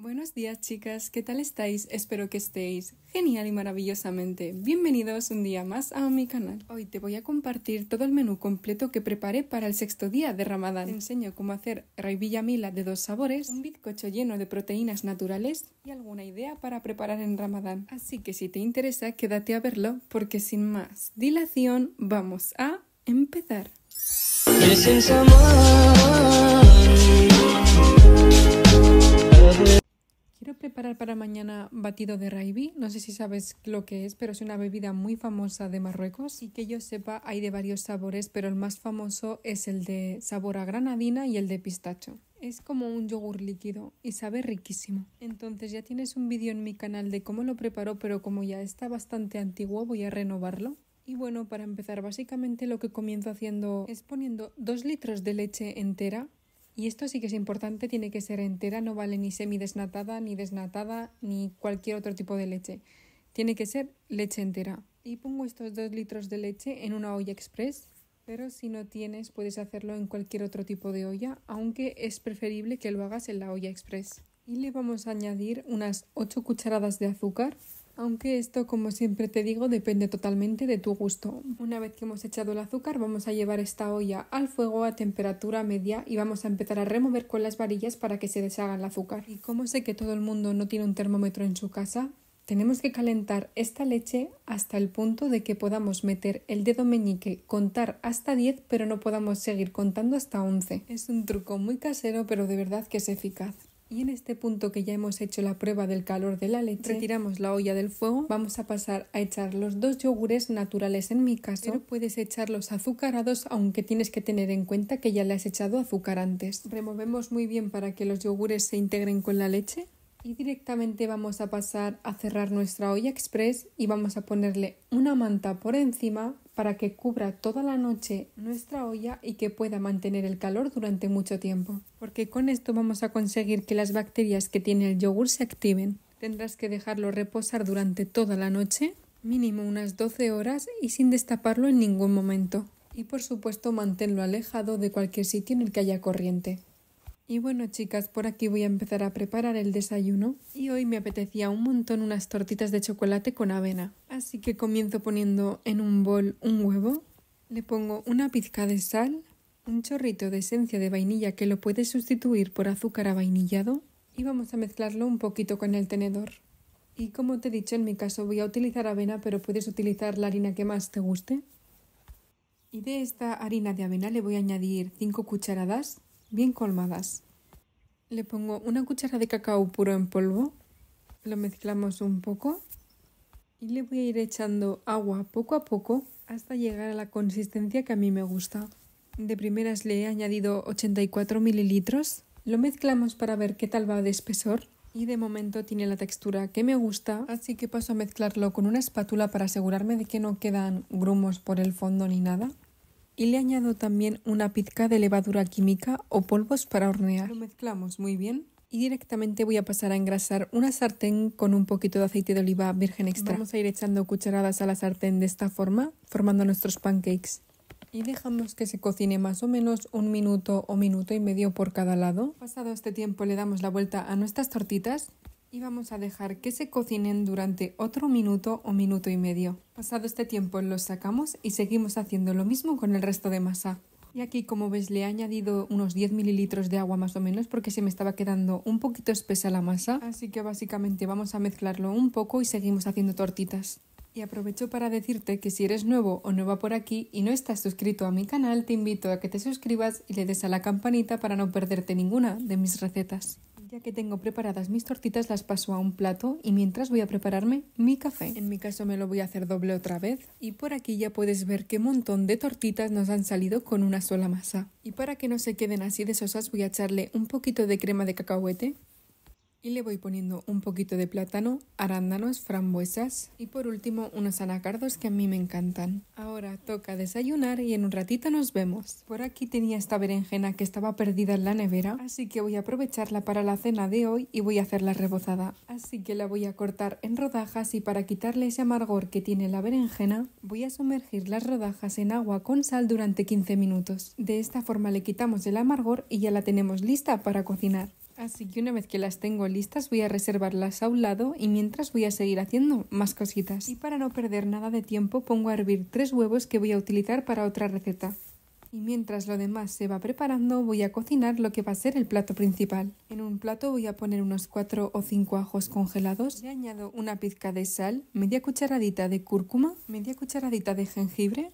Buenos días chicas, ¿qué tal estáis? Espero que estéis genial y maravillosamente. Bienvenidos un día más a mi canal. Hoy te voy a compartir todo el menú completo que preparé para el sexto día de Ramadán. Te enseño cómo hacer raibilla mila de dos sabores, un bizcocho lleno de proteínas naturales y alguna idea para preparar en Ramadán. Así que si te interesa, quédate a verlo porque sin más dilación vamos a empezar para mañana batido de raibí. No sé si sabes lo que es, pero es una bebida muy famosa de Marruecos. Y que yo sepa, hay de varios sabores, pero el más famoso es el de sabor a granadina y el de pistacho. Es como un yogur líquido y sabe riquísimo. Entonces ya tienes un vídeo en mi canal de cómo lo preparo, pero como ya está bastante antiguo, voy a renovarlo. Y bueno, para empezar, básicamente lo que comienzo haciendo es poniendo 2 litros de leche entera y esto sí que es importante, tiene que ser entera, no vale ni semidesnatada, ni desnatada, ni cualquier otro tipo de leche. Tiene que ser leche entera. Y pongo estos dos litros de leche en una olla express, pero si no tienes puedes hacerlo en cualquier otro tipo de olla, aunque es preferible que lo hagas en la olla express. Y le vamos a añadir unas 8 cucharadas de azúcar aunque esto, como siempre te digo, depende totalmente de tu gusto. Una vez que hemos echado el azúcar, vamos a llevar esta olla al fuego a temperatura media y vamos a empezar a remover con las varillas para que se deshaga el azúcar. Y como sé que todo el mundo no tiene un termómetro en su casa, tenemos que calentar esta leche hasta el punto de que podamos meter el dedo meñique, contar hasta 10, pero no podamos seguir contando hasta 11. Es un truco muy casero, pero de verdad que es eficaz. Y en este punto que ya hemos hecho la prueba del calor de la leche, retiramos la olla del fuego. Vamos a pasar a echar los dos yogures naturales en mi caso. Pero puedes echarlos azucarados, aunque tienes que tener en cuenta que ya le has echado azúcar antes. Removemos muy bien para que los yogures se integren con la leche. Y directamente vamos a pasar a cerrar nuestra olla express y vamos a ponerle una manta por encima para que cubra toda la noche nuestra olla y que pueda mantener el calor durante mucho tiempo. Porque con esto vamos a conseguir que las bacterias que tiene el yogur se activen. Tendrás que dejarlo reposar durante toda la noche, mínimo unas 12 horas y sin destaparlo en ningún momento. Y por supuesto manténlo alejado de cualquier sitio en el que haya corriente. Y bueno chicas, por aquí voy a empezar a preparar el desayuno y hoy me apetecía un montón unas tortitas de chocolate con avena. Así que comienzo poniendo en un bol un huevo, le pongo una pizca de sal, un chorrito de esencia de vainilla que lo puedes sustituir por azúcar avainillado y vamos a mezclarlo un poquito con el tenedor. Y como te he dicho, en mi caso voy a utilizar avena, pero puedes utilizar la harina que más te guste. Y de esta harina de avena le voy a añadir 5 cucharadas bien colmadas. Le pongo una cuchara de cacao puro en polvo, lo mezclamos un poco y le voy a ir echando agua poco a poco hasta llegar a la consistencia que a mí me gusta. De primeras le he añadido 84 mililitros, lo mezclamos para ver qué tal va de espesor y de momento tiene la textura que me gusta, así que paso a mezclarlo con una espátula para asegurarme de que no quedan grumos por el fondo ni nada y le añado también una pizca de levadura química o polvos para hornear. Lo mezclamos muy bien y directamente voy a pasar a engrasar una sartén con un poquito de aceite de oliva virgen extra. Vamos a ir echando cucharadas a la sartén de esta forma, formando nuestros pancakes. Y dejamos que se cocine más o menos un minuto o minuto y medio por cada lado. Pasado este tiempo le damos la vuelta a nuestras tortitas y vamos a dejar que se cocinen durante otro minuto o minuto y medio. Pasado este tiempo los sacamos y seguimos haciendo lo mismo con el resto de masa. Y aquí como ves le he añadido unos 10 mililitros de agua más o menos porque se me estaba quedando un poquito espesa la masa. Así que básicamente vamos a mezclarlo un poco y seguimos haciendo tortitas. Y aprovecho para decirte que si eres nuevo o nueva por aquí y no estás suscrito a mi canal, te invito a que te suscribas y le des a la campanita para no perderte ninguna de mis recetas que tengo preparadas mis tortitas, las paso a un plato y mientras voy a prepararme mi café. En mi caso me lo voy a hacer doble otra vez. Y por aquí ya puedes ver qué montón de tortitas nos han salido con una sola masa. Y para que no se queden así de sosas voy a echarle un poquito de crema de cacahuete y le voy poniendo un poquito de plátano, arándanos, frambuesas y por último unos anacardos que a mí me encantan. Ahora toca desayunar y en un ratito nos vemos. Por aquí tenía esta berenjena que estaba perdida en la nevera, así que voy a aprovecharla para la cena de hoy y voy a hacerla rebozada. Así que la voy a cortar en rodajas y para quitarle ese amargor que tiene la berenjena, voy a sumergir las rodajas en agua con sal durante 15 minutos. De esta forma le quitamos el amargor y ya la tenemos lista para cocinar. Así que una vez que las tengo listas voy a reservarlas a un lado y mientras voy a seguir haciendo más cositas. Y para no perder nada de tiempo pongo a hervir tres huevos que voy a utilizar para otra receta. Y mientras lo demás se va preparando, voy a cocinar lo que va a ser el plato principal. En un plato voy a poner unos cuatro o cinco ajos congelados. Le añado una pizca de sal, media cucharadita de cúrcuma, media cucharadita de jengibre,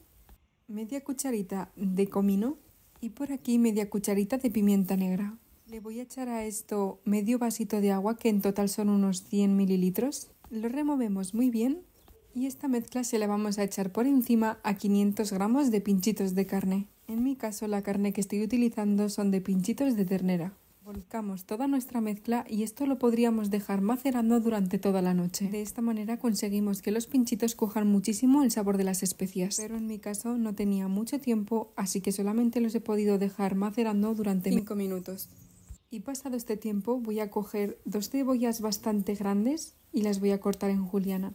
media cucharita de comino y por aquí media cucharita de pimienta negra. Le voy a echar a esto medio vasito de agua, que en total son unos 100 mililitros. Lo removemos muy bien y esta mezcla se la vamos a echar por encima a 500 gramos de pinchitos de carne. En mi caso la carne que estoy utilizando son de pinchitos de ternera. Volcamos toda nuestra mezcla y esto lo podríamos dejar macerando durante toda la noche. De esta manera conseguimos que los pinchitos cojan muchísimo el sabor de las especias. Pero en mi caso no tenía mucho tiempo, así que solamente los he podido dejar macerando durante 5 minutos. Y pasado este tiempo voy a coger dos cebollas bastante grandes y las voy a cortar en juliana.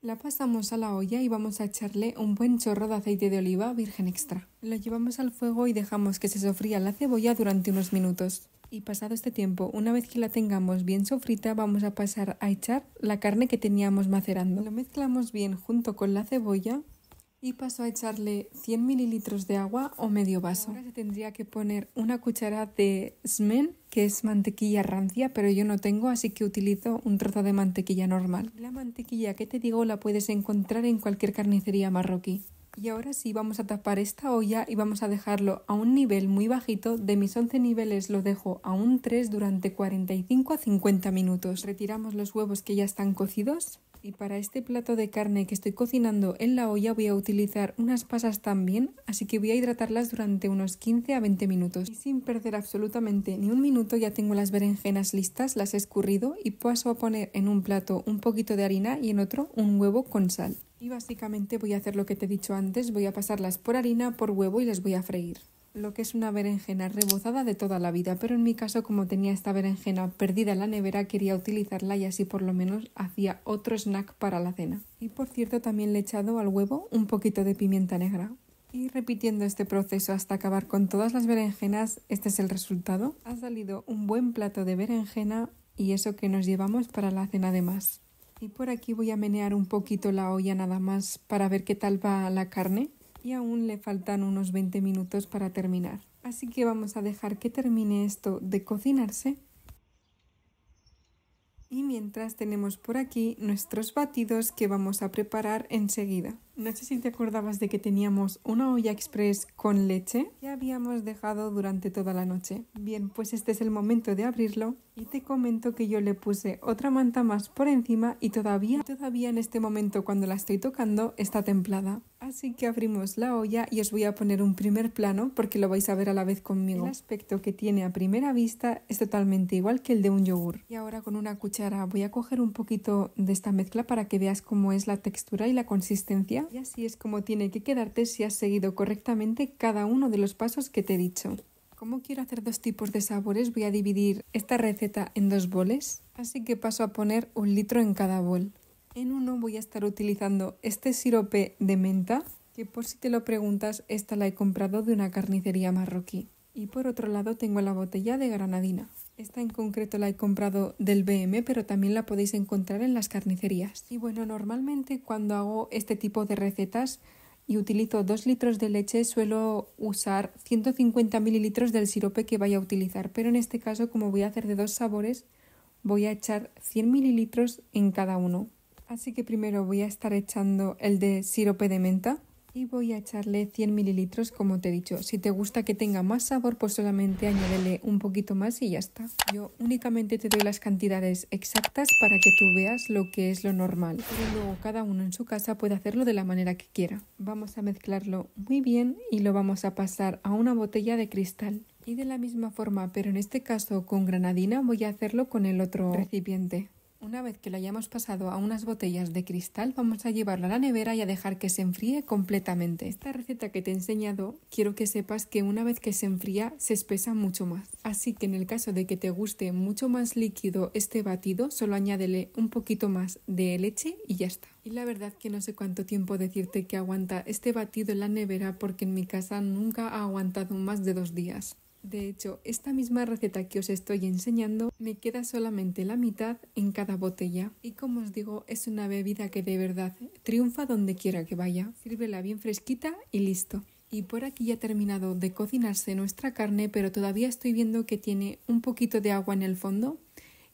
La pasamos a la olla y vamos a echarle un buen chorro de aceite de oliva virgen extra. Lo llevamos al fuego y dejamos que se sofría la cebolla durante unos minutos. Y pasado este tiempo, una vez que la tengamos bien sofrita, vamos a pasar a echar la carne que teníamos macerando. Lo mezclamos bien junto con la cebolla y paso a echarle 100 mililitros de agua o medio vaso. Ahora se tendría que poner una cuchara de smen, que es mantequilla rancia, pero yo no tengo, así que utilizo un trozo de mantequilla normal. La mantequilla que te digo la puedes encontrar en cualquier carnicería marroquí. Y ahora sí vamos a tapar esta olla y vamos a dejarlo a un nivel muy bajito. De mis 11 niveles lo dejo a un 3 durante 45 a 50 minutos. Retiramos los huevos que ya están cocidos. Y para este plato de carne que estoy cocinando en la olla voy a utilizar unas pasas también, así que voy a hidratarlas durante unos 15 a 20 minutos. Y sin perder absolutamente ni un minuto ya tengo las berenjenas listas, las he escurrido y paso a poner en un plato un poquito de harina y en otro un huevo con sal. Y básicamente voy a hacer lo que te he dicho antes, voy a pasarlas por harina, por huevo y las voy a freír. Lo que es una berenjena rebozada de toda la vida, pero en mi caso como tenía esta berenjena perdida en la nevera quería utilizarla y así por lo menos hacía otro snack para la cena. Y por cierto también le he echado al huevo un poquito de pimienta negra. Y repitiendo este proceso hasta acabar con todas las berenjenas, este es el resultado. Ha salido un buen plato de berenjena y eso que nos llevamos para la cena además. Y por aquí voy a menear un poquito la olla nada más para ver qué tal va la carne. Y aún le faltan unos 20 minutos para terminar. Así que vamos a dejar que termine esto de cocinarse. Y mientras tenemos por aquí nuestros batidos que vamos a preparar enseguida. No sé si te acordabas de que teníamos una olla express con leche que habíamos dejado durante toda la noche. Bien, pues este es el momento de abrirlo y te comento que yo le puse otra manta más por encima y todavía, todavía en este momento cuando la estoy tocando está templada. Así que abrimos la olla y os voy a poner un primer plano porque lo vais a ver a la vez conmigo. El aspecto que tiene a primera vista es totalmente igual que el de un yogur. Y ahora con una cuchara voy a coger un poquito de esta mezcla para que veas cómo es la textura y la consistencia y así es como tiene que quedarte si has seguido correctamente cada uno de los pasos que te he dicho. Como quiero hacer dos tipos de sabores, voy a dividir esta receta en dos boles, así que paso a poner un litro en cada bol. En uno voy a estar utilizando este sirope de menta, que por si te lo preguntas, esta la he comprado de una carnicería marroquí. Y por otro lado tengo la botella de granadina. Esta en concreto la he comprado del BM, pero también la podéis encontrar en las carnicerías. Y bueno, normalmente cuando hago este tipo de recetas y utilizo 2 litros de leche, suelo usar 150 mililitros del sirope que vaya a utilizar, pero en este caso, como voy a hacer de dos sabores, voy a echar 100 mililitros en cada uno. Así que primero voy a estar echando el de sirope de menta y voy a echarle 100 mililitros como te he dicho. Si te gusta que tenga más sabor, pues solamente añádele un poquito más y ya está. Yo únicamente te doy las cantidades exactas para que tú veas lo que es lo normal. Pero luego cada uno en su casa puede hacerlo de la manera que quiera. Vamos a mezclarlo muy bien y lo vamos a pasar a una botella de cristal. Y de la misma forma, pero en este caso con granadina, voy a hacerlo con el otro recipiente. Una vez que lo hayamos pasado a unas botellas de cristal, vamos a llevarlo a la nevera y a dejar que se enfríe completamente. Esta receta que te he enseñado, quiero que sepas que una vez que se enfría, se espesa mucho más. Así que en el caso de que te guste mucho más líquido este batido, solo añádele un poquito más de leche y ya está. Y la verdad que no sé cuánto tiempo decirte que aguanta este batido en la nevera porque en mi casa nunca ha aguantado más de dos días. De hecho, esta misma receta que os estoy enseñando me queda solamente la mitad en cada botella y como os digo es una bebida que de verdad triunfa donde quiera que vaya. Sírvela bien fresquita y listo. Y por aquí ya ha terminado de cocinarse nuestra carne, pero todavía estoy viendo que tiene un poquito de agua en el fondo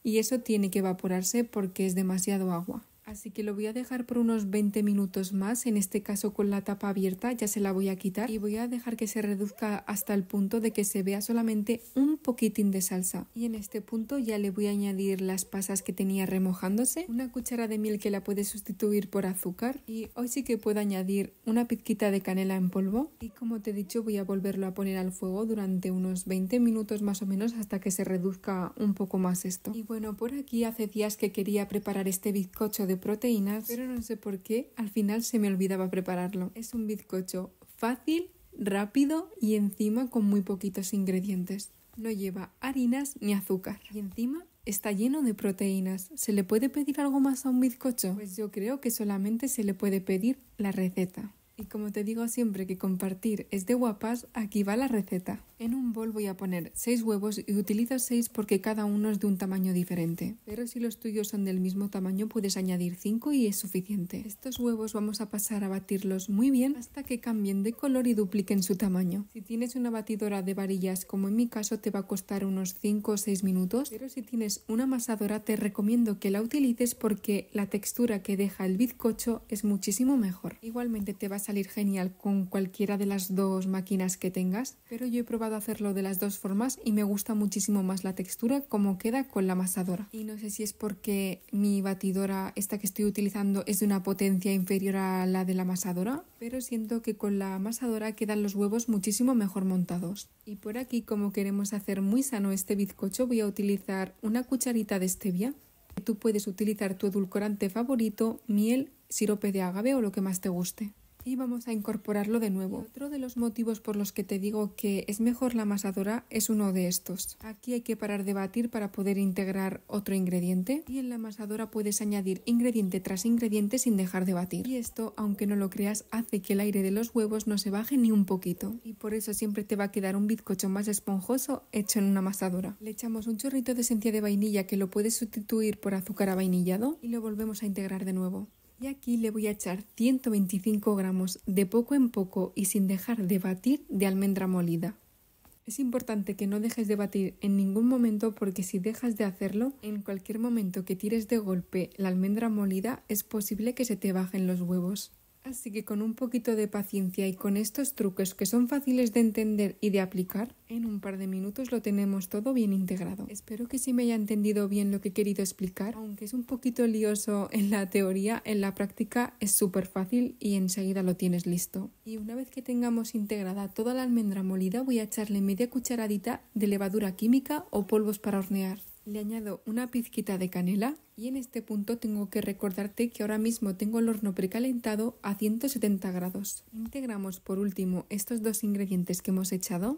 y eso tiene que evaporarse porque es demasiado agua. Así que lo voy a dejar por unos 20 minutos más, en este caso con la tapa abierta, ya se la voy a quitar y voy a dejar que se reduzca hasta el punto de que se vea solamente un poquitín de salsa. Y en este punto ya le voy a añadir las pasas que tenía remojándose, una cuchara de miel que la puede sustituir por azúcar y hoy sí que puedo añadir una pizquita de canela en polvo y como te he dicho voy a volverlo a poner al fuego durante unos 20 minutos más o menos hasta que se reduzca un poco más esto. Y bueno, por aquí hace días que quería preparar este bizcocho de proteínas, pero no sé por qué, al final se me olvidaba prepararlo. Es un bizcocho fácil, rápido y encima con muy poquitos ingredientes. No lleva harinas ni azúcar. Y encima está lleno de proteínas. ¿Se le puede pedir algo más a un bizcocho? Pues yo creo que solamente se le puede pedir la receta. Y como te digo siempre que compartir es de guapas, aquí va la receta. En un bol voy a poner 6 huevos y utilizo 6 porque cada uno es de un tamaño diferente. Pero si los tuyos son del mismo tamaño puedes añadir 5 y es suficiente. Estos huevos vamos a pasar a batirlos muy bien hasta que cambien de color y dupliquen su tamaño. Si tienes una batidora de varillas como en mi caso te va a costar unos 5 o 6 minutos, pero si tienes una amasadora te recomiendo que la utilices porque la textura que deja el bizcocho es muchísimo mejor. Igualmente te vas salir genial con cualquiera de las dos máquinas que tengas, pero yo he probado hacerlo de las dos formas y me gusta muchísimo más la textura como queda con la amasadora. Y no sé si es porque mi batidora, esta que estoy utilizando, es de una potencia inferior a la de la amasadora, pero siento que con la amasadora quedan los huevos muchísimo mejor montados. Y por aquí, como queremos hacer muy sano este bizcocho, voy a utilizar una cucharita de stevia. Tú puedes utilizar tu edulcorante favorito, miel, sirope de agave o lo que más te guste. Y vamos a incorporarlo de nuevo. Otro de los motivos por los que te digo que es mejor la amasadora es uno de estos. Aquí hay que parar de batir para poder integrar otro ingrediente y en la amasadora puedes añadir ingrediente tras ingrediente sin dejar de batir. Y esto, aunque no lo creas, hace que el aire de los huevos no se baje ni un poquito. Y por eso siempre te va a quedar un bizcocho más esponjoso hecho en una amasadora. Le echamos un chorrito de esencia de vainilla que lo puedes sustituir por azúcar avainillado y lo volvemos a integrar de nuevo. Y aquí le voy a echar 125 gramos de poco en poco y sin dejar de batir de almendra molida. Es importante que no dejes de batir en ningún momento porque si dejas de hacerlo, en cualquier momento que tires de golpe la almendra molida es posible que se te bajen los huevos. Así que con un poquito de paciencia y con estos truques que son fáciles de entender y de aplicar, en un par de minutos lo tenemos todo bien integrado. Espero que sí me haya entendido bien lo que he querido explicar, aunque es un poquito lioso en la teoría, en la práctica es súper fácil y enseguida lo tienes listo. Y una vez que tengamos integrada toda la almendra molida voy a echarle media cucharadita de levadura química o polvos para hornear. Le añado una pizquita de canela y en este punto tengo que recordarte que ahora mismo tengo el horno precalentado a 170 grados. Integramos por último estos dos ingredientes que hemos echado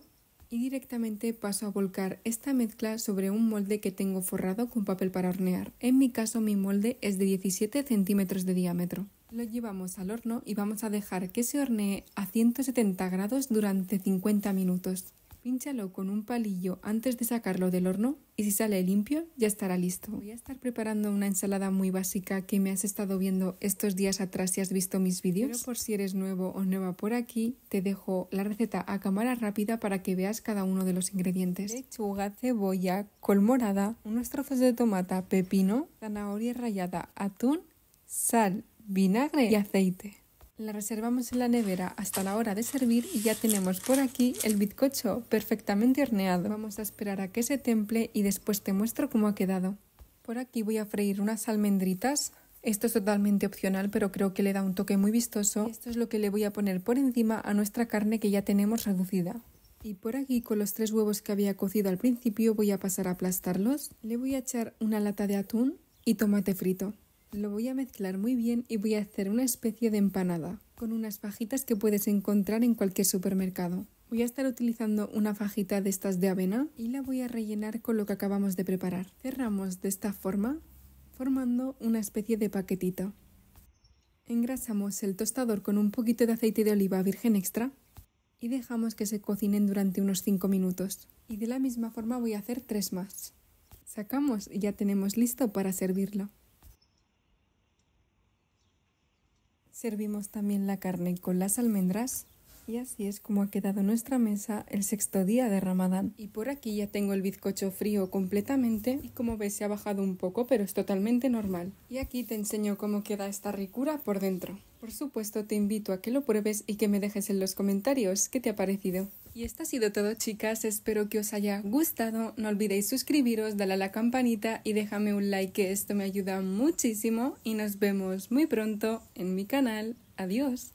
y directamente paso a volcar esta mezcla sobre un molde que tengo forrado con papel para hornear. En mi caso mi molde es de 17 centímetros de diámetro. Lo llevamos al horno y vamos a dejar que se hornee a 170 grados durante 50 minutos. Pínchalo con un palillo antes de sacarlo del horno y si sale limpio ya estará listo. Voy a estar preparando una ensalada muy básica que me has estado viendo estos días atrás si has visto mis vídeos. Pero por si eres nuevo o nueva por aquí, te dejo la receta a cámara rápida para que veas cada uno de los ingredientes. Lechuga, cebolla, col morada, unos trozos de tomata, pepino, zanahoria rallada, atún, sal, vinagre y aceite. La reservamos en la nevera hasta la hora de servir y ya tenemos por aquí el bizcocho perfectamente horneado. Vamos a esperar a que se temple y después te muestro cómo ha quedado. Por aquí voy a freír unas almendritas. Esto es totalmente opcional, pero creo que le da un toque muy vistoso. Esto es lo que le voy a poner por encima a nuestra carne que ya tenemos reducida. Y por aquí, con los tres huevos que había cocido al principio, voy a pasar a aplastarlos. Le voy a echar una lata de atún y tomate frito. Lo voy a mezclar muy bien y voy a hacer una especie de empanada con unas fajitas que puedes encontrar en cualquier supermercado. Voy a estar utilizando una fajita de estas de avena y la voy a rellenar con lo que acabamos de preparar. Cerramos de esta forma, formando una especie de paquetito. Engrasamos el tostador con un poquito de aceite de oliva virgen extra y dejamos que se cocinen durante unos 5 minutos. Y de la misma forma voy a hacer tres más. Sacamos y ya tenemos listo para servirlo. Servimos también la carne con las almendras y así es como ha quedado nuestra mesa el sexto día de Ramadán. Y por aquí ya tengo el bizcocho frío completamente y como ves se ha bajado un poco pero es totalmente normal. Y aquí te enseño cómo queda esta ricura por dentro. Por supuesto te invito a que lo pruebes y que me dejes en los comentarios qué te ha parecido. Y esto ha sido todo chicas, espero que os haya gustado, no olvidéis suscribiros, dale a la campanita y déjame un like que esto me ayuda muchísimo y nos vemos muy pronto en mi canal, adiós.